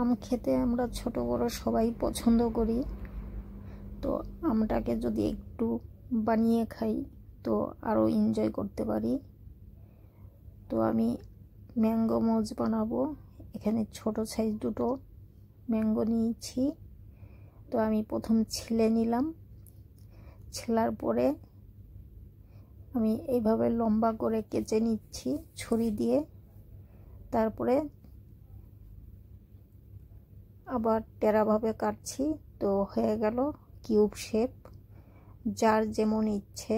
আম খেতে আমরা ছোট বড় সবাই পছন্দ করি তো আমটাকে যদি একটু বানিয়ে খাই তো আরও এনজয় করতে পারি তো আমি ম্যাঙ্গো মোজ বানাবো এখানে ছোট সাইজ দুটো ম্যাঙ্গো নিয়েছি তো আমি প্রথম ছিলে নিলাম ছেলার পরে আমি এইভাবে লম্বা করে কেচে নিচ্ছি ছুরি দিয়ে তারপরে আবার টেরাভাবে কাটছি তো হয়ে গেল কিউব শেপ যার যেমন ইচ্ছে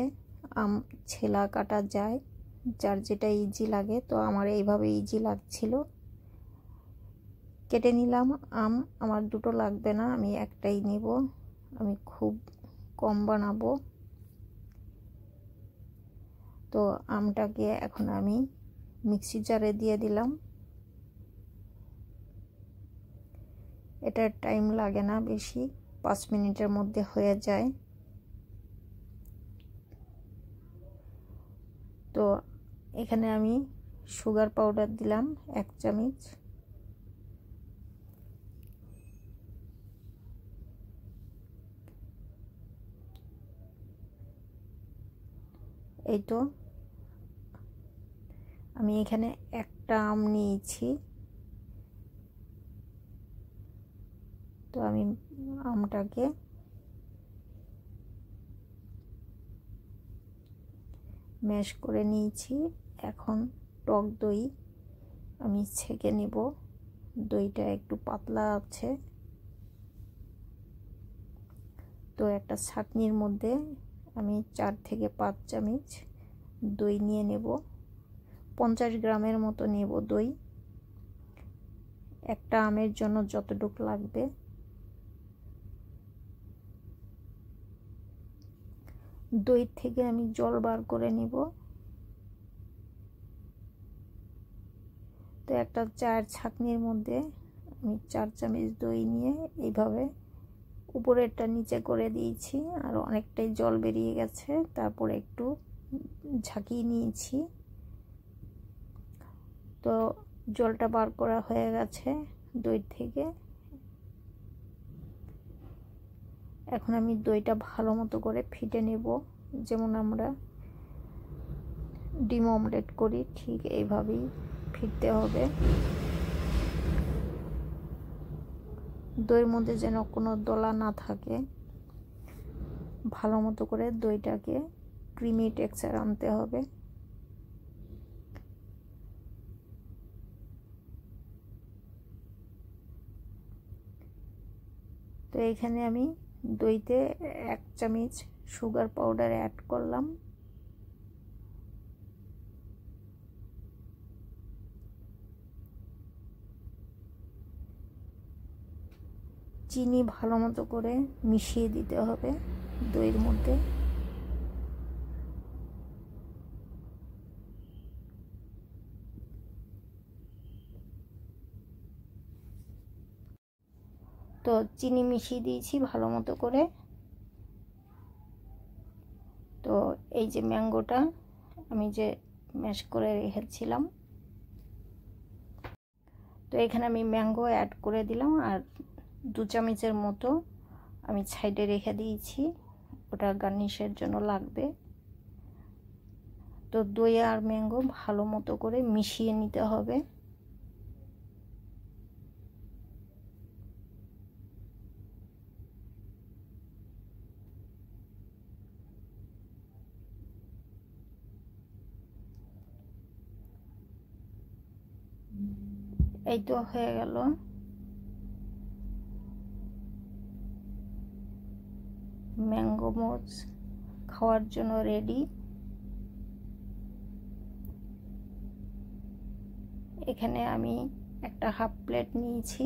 আম ছেলা কাটা যায় যার যেটা ইজি লাগে তো আমার এইভাবে ইজি লাগছিল কেটে নিলাম আম আমার দুটো লাগবে না আমি একটাই নেব আমি খুব কম বানাবো তো আমটাকে এখন আমি মিক্সি জারে দিয়ে দিলাম এটার টাইম লাগে না বেশি পাঁচ মিনিটের মধ্যে হয়ে যায় তো এখানে আমি সুগার পাউডার দিলাম এক চামচ এই তো আমি এখানে একটা আম নিয়েছি তো আমি আমটাকে ম্যাশ করে নিয়েছি এখন টক দই আমি ছেঁকে নেব দইটা একটু পাতলা আছে তো একটা ছাটনির মধ্যে আমি চার থেকে পাঁচ চামিচ দই নিয়ে নেব পঞ্চাশ গ্রামের মতো নেব দই একটা আমের জন্য যতটুক লাগবে দই থেকে আমি জল বার করে নিব তো একটা চায়ের ছাঁকনির মধ্যে আমি চার চামচ দই নিয়ে এইভাবে উপরেরটা নিচে করে দিয়েছি আর অনেকটাই জল বেরিয়ে গেছে তারপরে একটু ঝাঁকিয়ে নিয়েছি তো জলটা বার করা হয়ে গেছে দই থেকে এখন আমি দইটা ভালো মতো করে ফিটে নেব যেমন আমরা ডিম অমলেট করি ঠিক এইভাবেই ফিরতে হবে দইয়ের মধ্যে যেন কোনো দলা না থাকে ভালো মতো করে দইটাকে ক্রিমি টেক্সচার আনতে হবে তো এখানে আমি দইতে এক চামচ সুগার পাউডার অ্যাড করলাম চিনি ভালো মতো করে মিশিয়ে দিতে হবে দইয়ের মধ্যে তো চিনি মিশিয়ে দিয়েছি ভালো মতো করে তো এই যে ম্যাঙ্গোটা আমি যে ম্যাশ করে রেখেছিলাম তো এখানে আমি ম্যাঙ্গো অ্যাড করে দিলাম আর দু চামচের মতো আমি সাইডে রেখে দিয়েছি ওটা গার্নিশের জন্য লাগবে তো দই আর ম্যাঙ্গো ভালো মতো করে মিশিয়ে নিতে হবে এই তো হয়ে গেল ম্যাঙ্গো মোচ খাওয়ার জন্য রেডি এখানে আমি একটা হাফ প্লেট নিয়েছি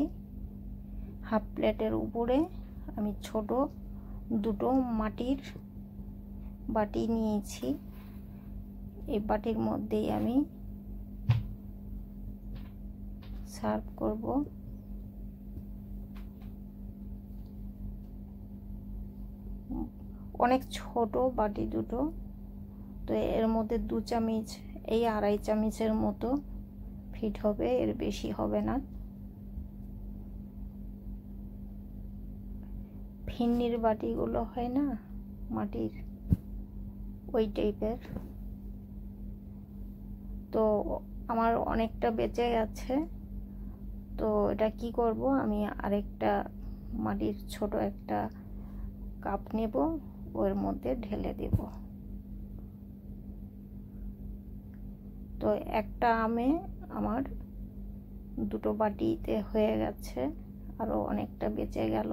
হাফ প্লেটের উপরে আমি ছোট দুটো মাটির বাটি নিয়েছি এই বাটির মধ্যেই আমি সার্ভ করব অনেক ছোট বাটি দুটো তো এর মধ্যে দু চামচ এই আড়াই চামচের মতো ফিট হবে এর বেশি হবে না ফিন্নির বাটিগুলো হয় না মাটির ওই টাইপের তো আমার অনেকটা বেঁচে গেছে তো এটা কি করব আমি আরেকটা মাটির ছোট একটা কাপ নেব ওর মধ্যে ঢেলে দেব তো একটা আমে আমার দুটো বাটিতে হয়ে গেছে আরও অনেকটা বেঁচে গেল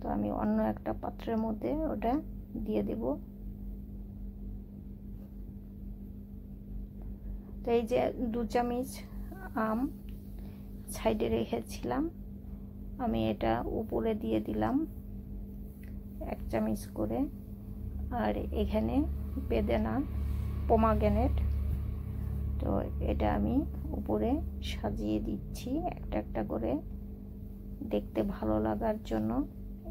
তো আমি অন্য একটা পাত্রের মধ্যে ওটা দিয়ে দেব তো এই যে দু চামচ আম সাইডে রেখেছিলাম আমি এটা উপরে দিয়ে দিলাম এক চামচ করে আর এখানে বেদেনা পোমাগ্যানেট তো এটা আমি উপরে সাজিয়ে দিচ্ছি একটা একটা করে দেখতে ভালো লাগার জন্য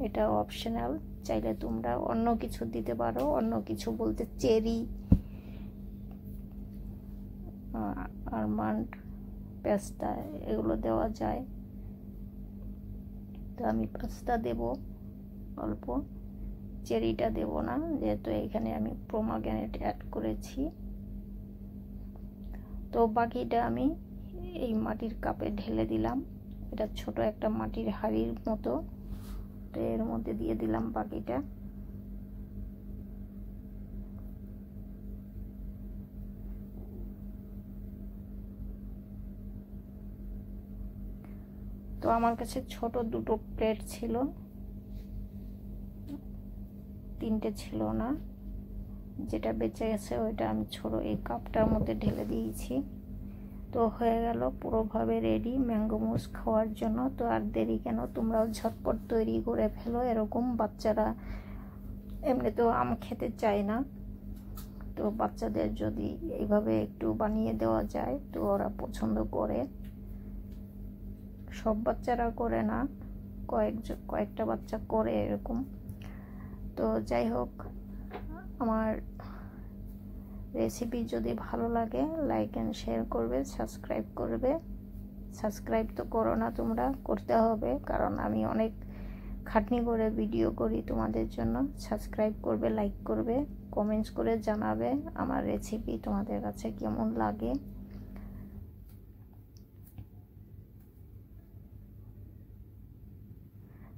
এটা অপশনাল চাইলে তোমরা অন্য কিছু দিতে পারো অন্য কিছু বলতে চেরি মান্ড পেস্তা এগুলো দেওয়া যায় তো আমি পাস্তা দেব অল্প চেরিটা দেব না যেহেতু এখানে আমি প্রোমাগ্যানেট অ্যাড করেছি তো বাকিটা আমি এই মাটির কাপে ঢেলে দিলাম এটা ছোট একটা মাটির হাড়ির মতো তো এর মধ্যে দিয়ে দিলাম বাকিটা তো আমার কাছে ছোট দুটো প্লেট ছিল তিনটে ছিল না যেটা বেঁচে গেছে ওইটা আমি ছোট এই কাপটার মধ্যে ঢেলে দিয়েছি তো হয়ে গেল পুরোভাবে রেডি ম্যাঙ্গো মুস খাওয়ার জন্য তো আর দেরি কেন তোমরাও ঝটপট তৈরি করে ফেলো এরকম বাচ্চারা তো আম খেতে চায় না তো বাচ্চাদের যদি এইভাবে একটু বানিয়ে দেওয়া যায় তো ওরা পছন্দ করে সব বাচ্চারা করে না কয়েকজন কয়েকটা বাচ্চা করে এরকম তো যাই হোক আমার রেসিপি যদি ভালো লাগে লাইক অ্যান্ড শেয়ার করবে সাবস্ক্রাইব করবে সাবস্ক্রাইব তো করো না তোমরা করতে হবে কারণ আমি অনেক খাটনি করে ভিডিও করি তোমাদের জন্য সাবস্ক্রাইব করবে লাইক করবে কমেন্টস করে জানাবে আমার রেসিপি তোমাদের কাছে কেমন লাগে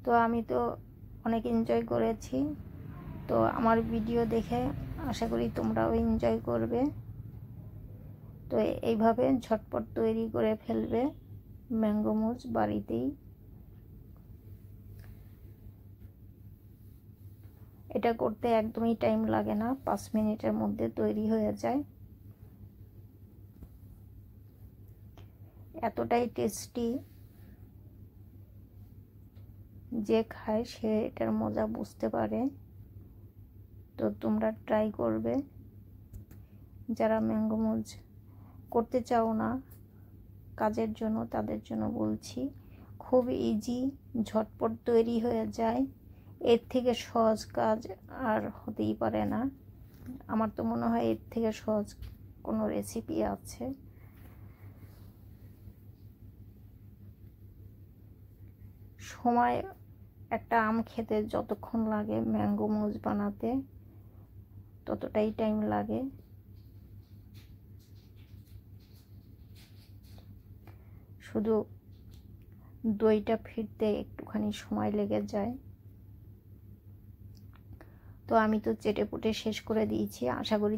তো আমি তো অনেক এনজয় করেছি তো আমার ভিডিও দেখে আশা করি তোমরাও এনজয় করবে তো এইভাবে ঝটপট তৈরি করে ফেলবে ম্যাঙ্গো মুচ বাড়িতেই এটা করতে একদমই টাইম লাগে না পাঁচ মিনিটের মধ্যে তৈরি হয়ে যায় এতটাই টেস্টি যে খায় সে এটার মজা বুঝতে পারে তো তোমরা ট্রাই করবে যারা ম্যাঙ্গো মুজ করতে চাও না কাজের জন্য তাদের জন্য বলছি খুব ইজি ঝটপট তৈরি হয়ে যায় এর থেকে সহজ কাজ আর হতেই পারে না আমার তো মনে হয় এর থেকে সহজ কোনো রেসিপি আছে সময় একটা আম খেতে যতক্ষণ লাগে ম্যাঙ্গো মুজ বানাতে ততটাই টাইম লাগে শুধু দইটা ফিরতে একটুখানি সময় লেগে যায় তো আমি তো চেটে পুটে শেষ করে দিয়েছি আশা করি